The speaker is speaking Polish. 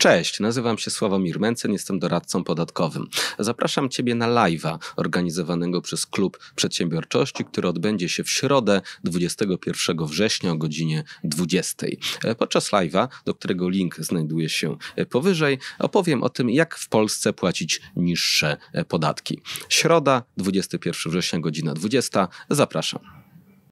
Cześć, nazywam się Sławomir Mencen, jestem doradcą podatkowym. Zapraszam Ciebie na live'a organizowanego przez Klub Przedsiębiorczości, który odbędzie się w środę 21 września o godzinie 20. Podczas live'a, do którego link znajduje się powyżej, opowiem o tym, jak w Polsce płacić niższe podatki. Środa 21 września godzina 20. Zapraszam.